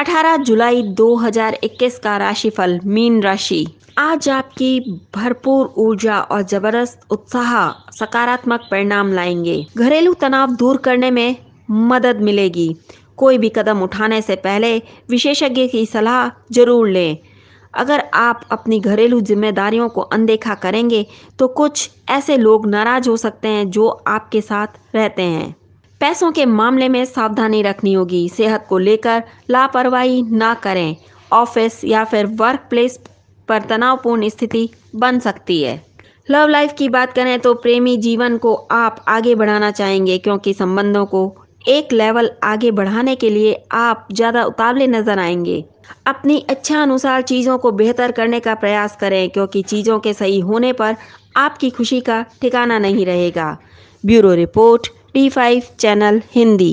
18 जुलाई 2021 का राशिफल मीन राशि आज आपकी भरपूर ऊर्जा और जबरदस्त उत्साह सकारात्मक परिणाम लाएंगे घरेलू तनाव दूर करने में मदद मिलेगी कोई भी कदम उठाने से पहले विशेषज्ञ की सलाह जरूर लें अगर आप अपनी घरेलू जिम्मेदारियों को अनदेखा करेंगे तो कुछ ऐसे लोग नाराज हो सकते हैं जो आपके साथ रहते हैं पैसों के मामले में सावधानी रखनी होगी सेहत को लेकर लापरवाही ना करें ऑफिस या फिर वर्क प्लेस पर तनावपूर्ण स्थिति बन सकती है लव लाइफ की बात करें तो प्रेमी जीवन को आप आगे बढ़ाना चाहेंगे क्योंकि संबंधों को एक लेवल आगे बढ़ाने के लिए आप ज़्यादा उतावले नजर आएंगे अपनी इच्छा अनुसार चीज़ों को बेहतर करने का प्रयास करें क्योंकि चीज़ों के सही होने पर आपकी खुशी का ठिकाना नहीं रहेगा bureau report D five channel Hindi